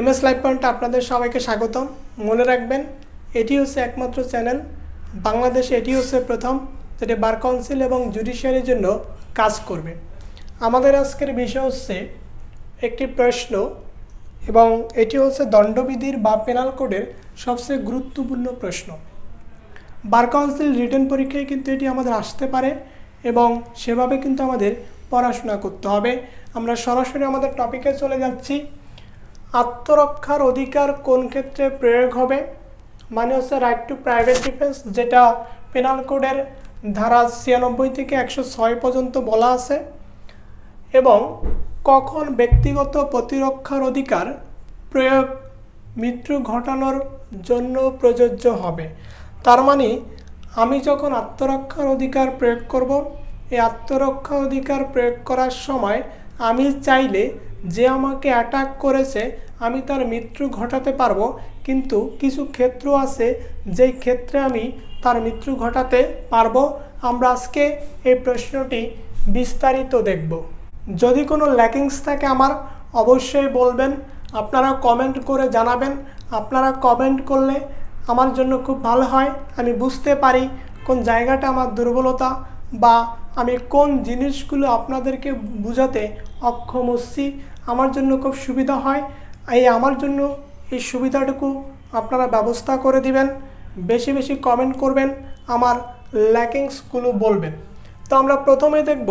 M S live পয়েন্টে আপনাদের সবাইকে স্বাগতম মনে রাখবেন এটি হচ্ছে একমাত্র চ্যানেল বাংলাদেশে এটি হচ্ছে প্রথম যেটি বার কাউন্সিল এবং জুডিশিয়ারির জন্য কাজ করবে আমাদের আজকের বিষয় হচ্ছে একটি প্রশ্ন এবং এটি হচ্ছে দণ্ডবিধির বা পেনাল কোডের সবচেয়ে গুরুত্বপূর্ণ প্রশ্ন বার কাউন্সিল রিটার্ন পরীক্ষায় কিন্তু এটি আমাদের আসতে পারে এবং সেভাবে কিন্তু আমাদের পড়াশোনা করতে হবে আমরা সরাসরি আমাদের টপিকে চলে যাচ্ছি আত্মরক্ষার অধিকার কোন ক্ষেত্রে প্রয়োগ হবে মানে হচ্ছে রাইট টু প্রাইভেট ডিফেন্স যেটা পেনাল কোডের ধারা ছিয়ানব্বই থেকে একশো ছয় পর্যন্ত বলা আছে এবং কখন ব্যক্তিগত প্রতিরক্ষার অধিকার প্রয়োগ মৃত্যু ঘটানোর জন্য প্রযোজ্য হবে তার মানে আমি যখন আত্মরক্ষার অধিকার প্রয়োগ করব এই আত্মরক্ষা অধিকার প্রয়োগ করার সময় আমি চাইলে যে আমাকে অ্যাটাক করেছে আমি তার মৃত্যু ঘটাতে পারবো কিন্তু কিছু ক্ষেত্র আছে যেই ক্ষেত্রে আমি তার মৃত্যু ঘটাতে পারবো আমরা আজকে এই প্রশ্নটি বিস্তারিত দেখব যদি কোনো ল্যাকিংস থাকে আমার অবশ্যই বলবেন আপনারা কমেন্ট করে জানাবেন আপনারা কমেন্ট করলে আমার জন্য খুব ভালো হয় আমি বুঝতে পারি কোন জায়গাটা আমার দুর্বলতা বা আমি কোন জিনিসগুলো আপনাদেরকে বুঝাতে অক্ষম হচ্ছি আমার জন্য খুব সুবিধা হয় এই আমার জন্য এই সুবিধাটুকু আপনারা ব্যবস্থা করে দিবেন বেশি বেশি কমেন্ট করবেন আমার ল্যাকিংসগুলো বলবেন তো আমরা প্রথমে দেখব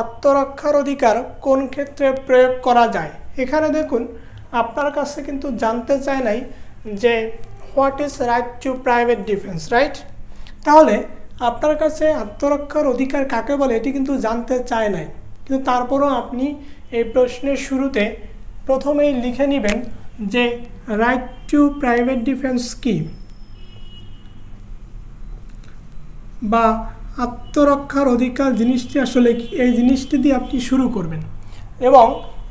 আত্মরক্ষার অধিকার কোন ক্ষেত্রে প্রয়োগ করা যায় এখানে দেখুন আপনার কাছে কিন্তু জানতে চায় নাই যে what is right to private defence right তাহলে আপনার কাছে আত্মরক্ষার অধিকার কাকে বলে এটি কিন্তু জানতে চায় নাই কিন্তু তারপরও আপনি এই প্রশ্নের শুরুতে প্রথমেই লিখে নেবেন যে রাইট টু প্রাইভেট ডিফেন্স কি বা আত্মরক্ষার অধিকার জিনিসটি আসলে কি এই জিনিসটি দিয়ে আপনি শুরু করবেন এবং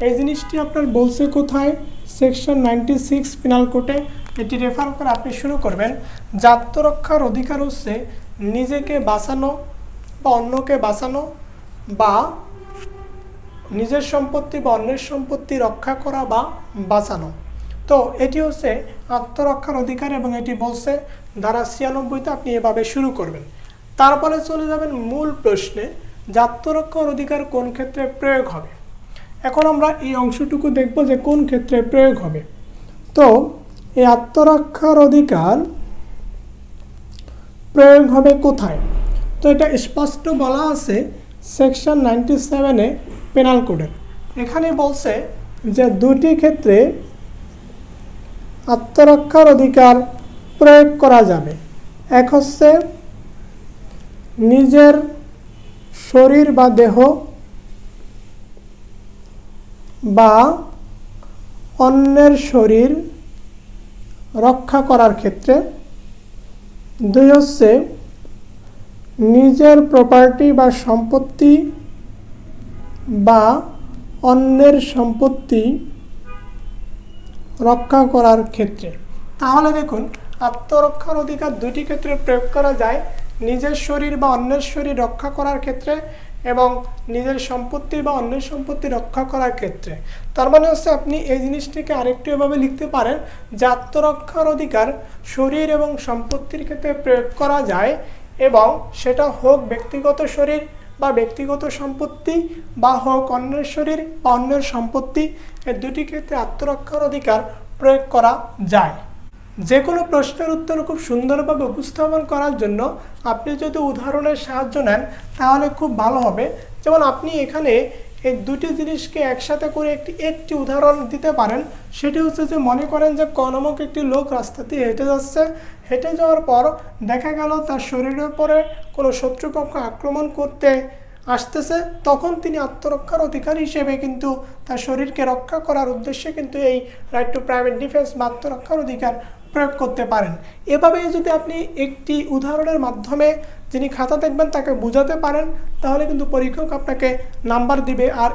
এই জিনিসটি আপনার বলছে কোথায় সেকশন নাইনটি সিক্স পিনাল কোর্টে এটি রেফার করে আপনি শুরু করবেন যে আত্মরক্ষার অধিকার হচ্ছে নিজেকে বাঁচানো বা অন্যকে বাঁচানো বা নিজের সম্পত্তি বা অন্যের সম্পত্তি রক্ষা করা বা বাঁচানো তো এটি হচ্ছে আত্মরক্ষার অধিকার এবং এটি বলছে ধারা ছিয়ানব্বইতে আপনি এভাবে শুরু করবেন তারপরে চলে যাবেন মূল প্রশ্নে যে আত্মরক্ষার অধিকার কোন ক্ষেত্রে প্রয়োগ হবে এখন আমরা এই অংশটুকু দেখব যে কোন ক্ষেত্রে প্রয়োগ হবে তো এই আত্মরক্ষার অধিকার প্রয়োগ হবে কোথায় তো এটা স্পষ্ট বলা আছে সেকশন নাইনটি সেভেনে পেনাল কোডের এখানে বলছে যে দুটি ক্ষেত্রে আত্মরক্ষার অধিকার প্রয়োগ করা যাবে এক হচ্ছে নিজের শরীর বা দেহ বা অন্যের শরীর রক্ষা করার ক্ষেত্রে দুই হচ্ছে নিজের প্রপার্টি বা সম্পত্তি বা অন্যের সম্পত্তি রক্ষা করার ক্ষেত্রে তাহলে দেখুন আত্মরক্ষার অধিকার দুটি ক্ষেত্রে প্রয়োগ করা যায় নিজের শরীর বা অন্যের শরীর রক্ষা করার ক্ষেত্রে এবং নিজের সম্পত্তি বা অন্যের সম্পত্তি রক্ষা করার ক্ষেত্রে তার মানে হচ্ছে আপনি এই জিনিসটিকে আরেকটু এভাবে লিখতে পারেন যে আত্মরক্ষার অধিকার শরীর এবং সম্পত্তির ক্ষেত্রে প্রয়োগ করা যায় এবং সেটা হোক ব্যক্তিগত শরীর বা ব্যক্তিগত সম্পত্তি বা হোক অন্যের শরীর বা অন্যের সম্পত্তি এই দুটি ক্ষেত্রে আত্মরক্ষার অধিকার প্রয়োগ করা যায় যে কোনো প্রশ্নের উত্তর খুব সুন্দরভাবে উপস্থাপন করার জন্য আপনি যদি উদাহরণের সাহায্য নেন তাহলে খুব ভালো হবে যেমন আপনি এখানে এই দুটি জিনিসকে একসাথে করে একটি একটি উদাহরণ দিতে পারেন সেটি হচ্ছে যে মনে করেন যে ক একটি লোক রাস্তা দিয়ে হেঁটে যাচ্ছে হেঁটে যাওয়ার পর দেখা গেল তার শরীরের উপরে কোনো শত্রুপক্ষ আক্রমণ করতে আসতেছে তখন তিনি আত্মরক্ষার অধিকার হিসেবে কিন্তু তার শরীরকে রক্ষা করার উদ্দেশ্যে কিন্তু এই রাইট টু প্রাইভেট ডিফেন্স বা আত্মরক্ষার অধিকার প্রয়োগ করতে পারেন এভাবে যদি আপনি একটি উদাহরণের মাধ্যমে যিনি খাতা দেখবেন তাকে বুঝাতে পারেন তাহলে কিন্তু পরীক্ষক আপনাকে নাম্বার দিবে আর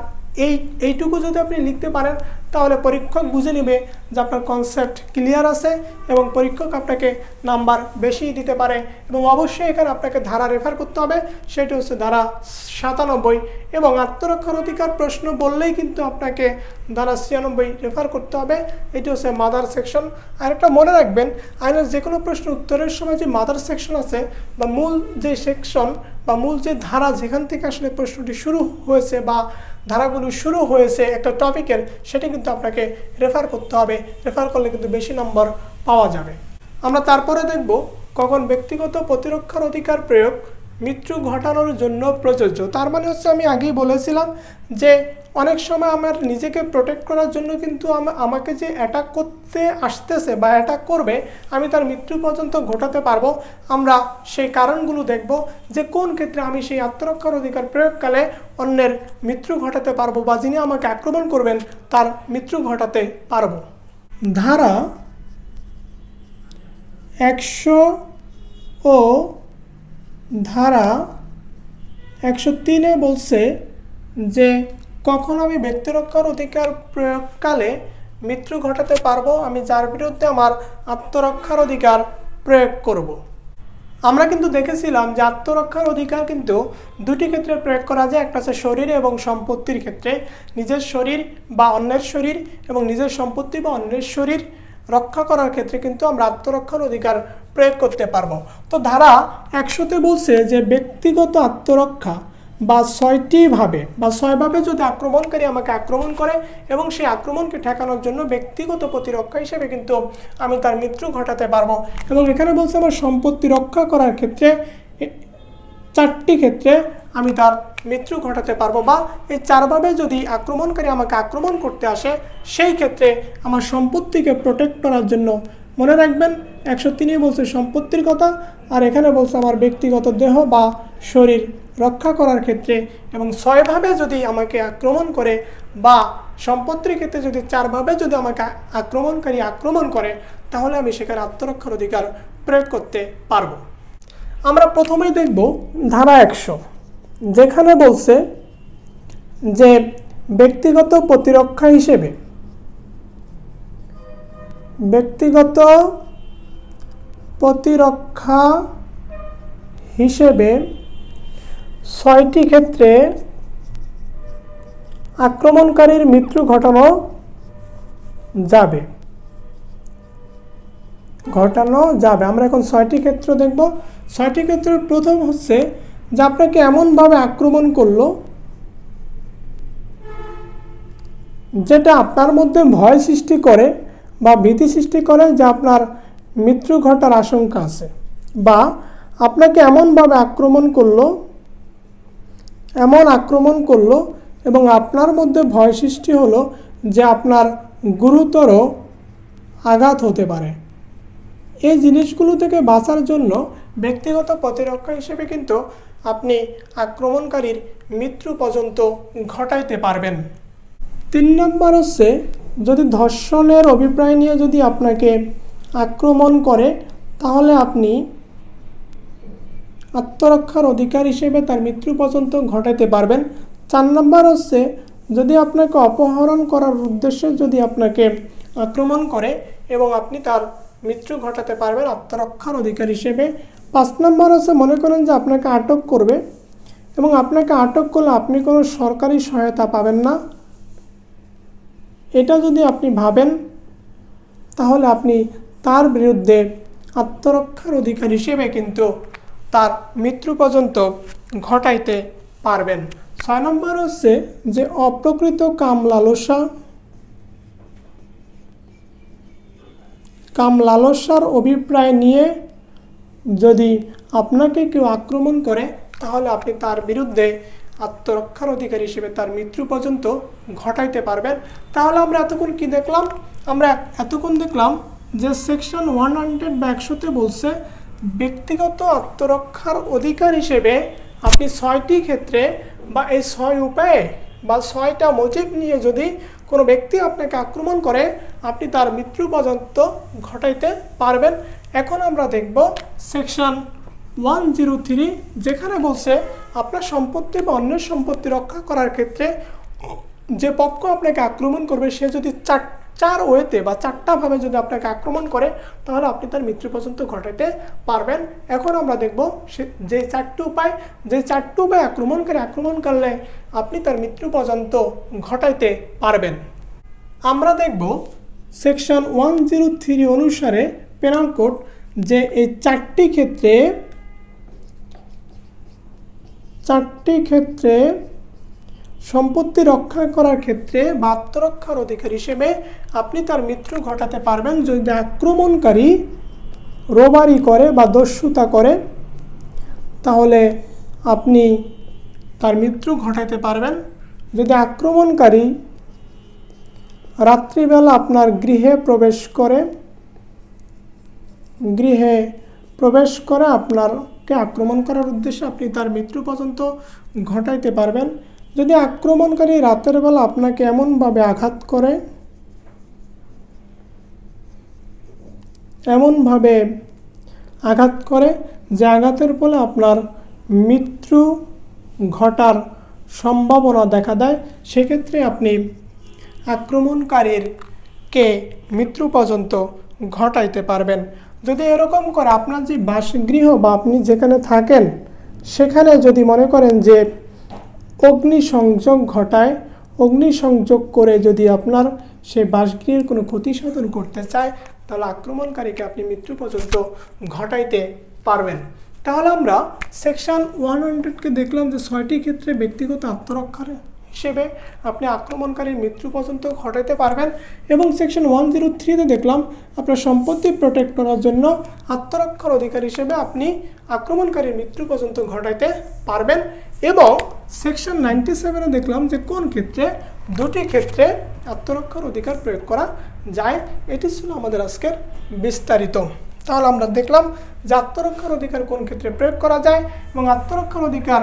এই এইটুকু যদি আপনি লিখতে পারেন তাহলে পরীক্ষক বুঝে নেবে যে আপনার কনসেপ্ট ক্লিয়ার আছে এবং পরীক্ষক আপনাকে নাম্বার বেশি দিতে পারে এবং অবশ্যই এখানে আপনাকে ধারা রেফার করতে হবে সেটি হচ্ছে ধারা সাতানব্বই এবং আত্মরক্ষার অধিকার প্রশ্ন বললেই কিন্তু আপনাকে ধারা ছিয়ানব্বই রেফার করতে হবে এটি হচ্ছে মাদার সেকশন আর একটা মনে রাখবেন আইনের যে কোনো প্রশ্ন উত্তরের সময় যে মাদার সেকশন আছে বা মূল যে সেকশন বা মূল যে ধারা যেখান থেকে আসলে প্রশ্নটি শুরু হয়েছে বা ধারাগুলো শুরু হয়েছে একটা টপিকের সেটি কিন্তু আপনাকে রেফার করতে হবে রেফার করলে কিন্তু বেশি নম্বর পাওয়া যাবে আমরা তারপরে দেখব কখন ব্যক্তিগত প্রতিরক্ষার অধিকার প্রয়োগ মৃত্যু ঘটানোর জন্য প্রযোজ্য তার মানে হচ্ছে আমি আগেই বলেছিলাম যে অনেক সময় আমার নিজেকে প্রোটেক্ট করার জন্য কিন্তু আমাকে যে অ্যাটাক করতে আসতেছে বা অ্যাটাক করবে আমি তার মৃত্যু পর্যন্ত ঘটাতে পারবো আমরা সেই কারণগুলো দেখব যে কোন ক্ষেত্রে আমি সেই আত্মরক্ষার অধিকার প্রয়োগকালে অন্যের মৃত্যু ঘটাতে পারবো বা যিনি আমাকে আক্রমণ করবেন তার মৃত্যু ঘটাতে পারবো ধারা একশো ও ধারা একশো তিনে বলছে যে কখন আমি ব্যক্তিরক্ষার অধিকার প্রয়োগকালে মৃত্যু ঘটাতে পারবো আমি যার বিরুদ্ধে আমার আত্মরক্ষার অধিকার প্রয়োগ করব। আমরা কিন্তু দেখেছিলাম যে আত্মরক্ষার অধিকার কিন্তু দুটি ক্ষেত্রে প্রয়োগ করা যায় একটা হচ্ছে শরীর এবং সম্পত্তির ক্ষেত্রে নিজের শরীর বা অন্যের শরীর এবং নিজের সম্পত্তি বা অন্যের শরীর রক্ষা করার ক্ষেত্রে কিন্তু আমরা আত্মরক্ষার অধিকার প্রয়োগ করতে পারবো তো ধারা একশোতে বলছে যে ব্যক্তিগত আত্মরক্ষা বা ছয়টিভাবে বা ছয়ভাবে যদি আক্রমণকারী আমাকে আক্রমণ করে এবং সেই আক্রমণকে ঠেকানোর জন্য ব্যক্তিগত প্রতিরক্ষা হিসেবে কিন্তু আমি তার মৃত্যু ঘটাতে পারবো এবং এখানে বলছে আমার সম্পত্তি রক্ষা করার ক্ষেত্রে চারটি ক্ষেত্রে আমি তার মৃত্যু ঘটাতে পারবো বা এই চারভাবে যদি আক্রমণকারী আমাকে আক্রমণ করতে আসে সেই ক্ষেত্রে আমার সম্পত্তিকে প্রোটেক্ট করার জন্য মনে রাখবেন একশো তিনে বলছে সম্পত্তির কথা আর এখানে বলছে আমার ব্যক্তিগত দেহ বা শরীর রক্ষা করার ক্ষেত্রে এবং ছয়ভাবে যদি আমাকে আক্রমণ করে বা সম্পত্তির ক্ষেত্রে যদি চারভাবে যদি আমাকে আক্রমণকারী আক্রমণ করে তাহলে আমি সেখানে আত্মরক্ষার অধিকার প্রয়োগ করতে পারব আমরা প্রথমেই দেখব ধারা একশো যেখানে বলছে যে ব্যক্তিগত প্রতিরক্ষা হিসেবে ব্যক্তিগত প্রতিরক্ষা হিসেবে ছয়টি ক্ষেত্রে আক্রমণকারীর মৃত্যু ঘটানো যাবে ঘটানো যাবে আমরা এখন ছয়টি ক্ষেত্র দেখব ছয়টি ক্ষেত্রের প্রথম হচ্ছে যে আপনাকে এমনভাবে আক্রমণ করলো যেটা আপনার মধ্যে ভয় সৃষ্টি করে বা ভীতি সৃষ্টি করে যে আপনার মৃত্যু ঘটার আশঙ্কা আছে বা আপনাকে এমনভাবে আক্রমণ করলো এমন আক্রমণ করলো এবং আপনার মধ্যে ভয় সৃষ্টি হলো যে আপনার গুরুতর আঘাত হতে পারে এই জিনিসগুলো থেকে বাঁচার জন্য ব্যক্তিগত প্রতিরক্ষা হিসেবে কিন্তু আপনি আক্রমণকারীর মৃত্যু পর্যন্ত ঘটাইতে পারবেন তিন নম্বর হচ্ছে যদি ধর্ষণের অভিপ্রায় নিয়ে যদি আপনাকে আক্রমণ করে তাহলে আপনি আত্মরক্ষার অধিকার হিসেবে তার মৃত্যু পর্যন্ত ঘটাতে পারবেন চার নম্বর হচ্ছে যদি আপনাকে অপহরণ করার উদ্দেশ্যে যদি আপনাকে আক্রমণ করে এবং আপনি তার মৃত্যু ঘটাতে পারবেন আত্মরক্ষার অধিকার হিসেবে পাঁচ নম্বর হচ্ছে মনে করেন যে আপনাকে আটক করবে এবং আপনাকে আটক করলে আপনি কোনো সরকারি সহায়তা পাবেন না এটা যদি আপনি ভাবেন তাহলে আপনি তার বিরুদ্ধে আত্মরক্ষার অধিকার হিসেবে কিন্তু তার মৃত্যু পর্যন্ত ঘটাইতে পারবেন ছয় নম্বর হচ্ছে যে অপ্রকৃত কাম লালসা কাম লালসার অভিপ্রায় নিয়ে যদি আপনাকে কেউ আক্রমণ করে তাহলে আপনি তার বিরুদ্ধে আত্মরক্ষার অধিকার হিসেবে তার মৃত্যু পর্যন্ত ঘটাইতে পারবেন তাহলে আমরা এতক্ষণ কি দেখলাম আমরা এতক্ষণ দেখলাম যে সেকশন ওয়ান হান্ড্রেড বা একশোতে বলছে ব্যক্তিগত আত্মরক্ষার অধিকার হিসেবে আপনি ছয়টি ক্ষেত্রে বা এই ছয় উপায়ে বা ছয়টা মজিব নিয়ে যদি কোনো ব্যক্তি আপনাকে আক্রমণ করে আপনি তার মৃত্যু পর্যন্ত ঘটাইতে পারবেন এখন আমরা দেখব সেকশন ওয়ান জিরো থ্রি যেখানে বলছে আপনার সম্পত্তি বা অন্যের সম্পত্তি রক্ষা করার ক্ষেত্রে যে পক্ষ আপনাকে আক্রমণ করবে সে যদি চারটি চার ওয়েতে বা চারটাভাবে যদি আপনাকে আক্রমণ করে তাহলে আপনি তার মৃত্যু পর্যন্ত ঘটাতে পারবেন এখন আমরা দেখব যে চারটি উপায় যে চারটি উপায় আক্রমণ করে আক্রমণ করলে আপনি তার মৃত্যু পর্যন্ত ঘটাইতে পারবেন আমরা দেখব সেকশন ওয়ান জিরো থ্রি অনুসারে পেনাল কোড যে এই চারটি ক্ষেত্রে চারটি ক্ষেত্রে সম্পত্তি রক্ষা করার ক্ষেত্রে বা আত্মরক্ষার অধিকার হিসেবে আপনি তার মৃত্যু ঘটাতে পারবেন যদি আক্রমণকারী রোবারি করে বা দস্যুতা করে তাহলে আপনি তার মৃত্যু ঘটাতে পারবেন যদি আক্রমণকারী রাত্রিবেলা আপনার গৃহে প্রবেশ করে গৃহে প্রবেশ করে আপনারকে আক্রমণ করার উদ্দেশ্যে আপনি তার মৃত্যু পর্যন্ত ঘটাইতে পারবেন যদি আক্রমণকারী রাতের বেলা আপনাকে এমনভাবে আঘাত করে এমনভাবে আঘাত করে যে আঘাতের ফলে আপনার মৃত্যু ঘটার সম্ভাবনা দেখা দেয় সেক্ষেত্রে আপনি আক্রমণকারীর কে মৃত্যু পর্যন্ত ঘটাইতে পারবেন যদি এরকম করে আপনার যে বাসগৃহ বা আপনি যেখানে থাকেন সেখানে যদি মনে করেন যে অগ্নিসংযোগ ঘটায় অগ্নিসংযোগ করে যদি আপনার সে বাসগৃহের কোনো ক্ষতি সাধন করতে চায় তাহলে আক্রমণকারীকে আপনি মৃত্যু পর্যন্ত ঘটাইতে পারবেন তাহলে আমরা সেকশান ওয়ান হান্ড্রেডকে দেখলাম যে ছয়টি ক্ষেত্রে ব্যক্তিগত আত্মরক্ষার হিসেবে আপনি আক্রমণকারীর মৃত্যু পর্যন্ত ঘটাইতে পারবেন এবং সেকশন ওয়ান জিরো থ্রিতে দেখলাম আপনার সম্পত্তি প্রোটেক্ট করার জন্য আত্মরক্ষার অধিকার হিসেবে আপনি আক্রমণকারীর মৃত্যু পর্যন্ত ঘটাইতে পারবেন এবং সেকশন নাইনটি সেভেনে দেখলাম যে কোন ক্ষেত্রে দুটি ক্ষেত্রে আত্মরক্ষার অধিকার প্রয়োগ করা যায় এটি ছিল আমাদের আজকের বিস্তারিত তাহলে আমরা দেখলাম যে আত্মরক্ষার অধিকার কোন ক্ষেত্রে প্রয়োগ করা যায় এবং আত্মরক্ষার অধিকার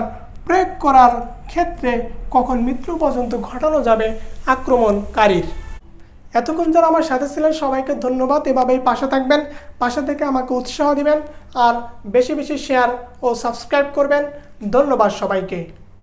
প্রয়োগ করার ক্ষেত্রে কখন মৃত্যু পর্যন্ত ঘটানো যাবে আক্রমণকারীর এতক্ষণ যারা আমার সাথে ছিলেন সবাইকে ধন্যবাদ এভাবেই পাশে থাকবেন পাশে থেকে আমাকে উৎসাহ দিবেন আর বেশি বেশি শেয়ার ও সাবস্ক্রাইব করবেন ধন্যবাদ সবাইকে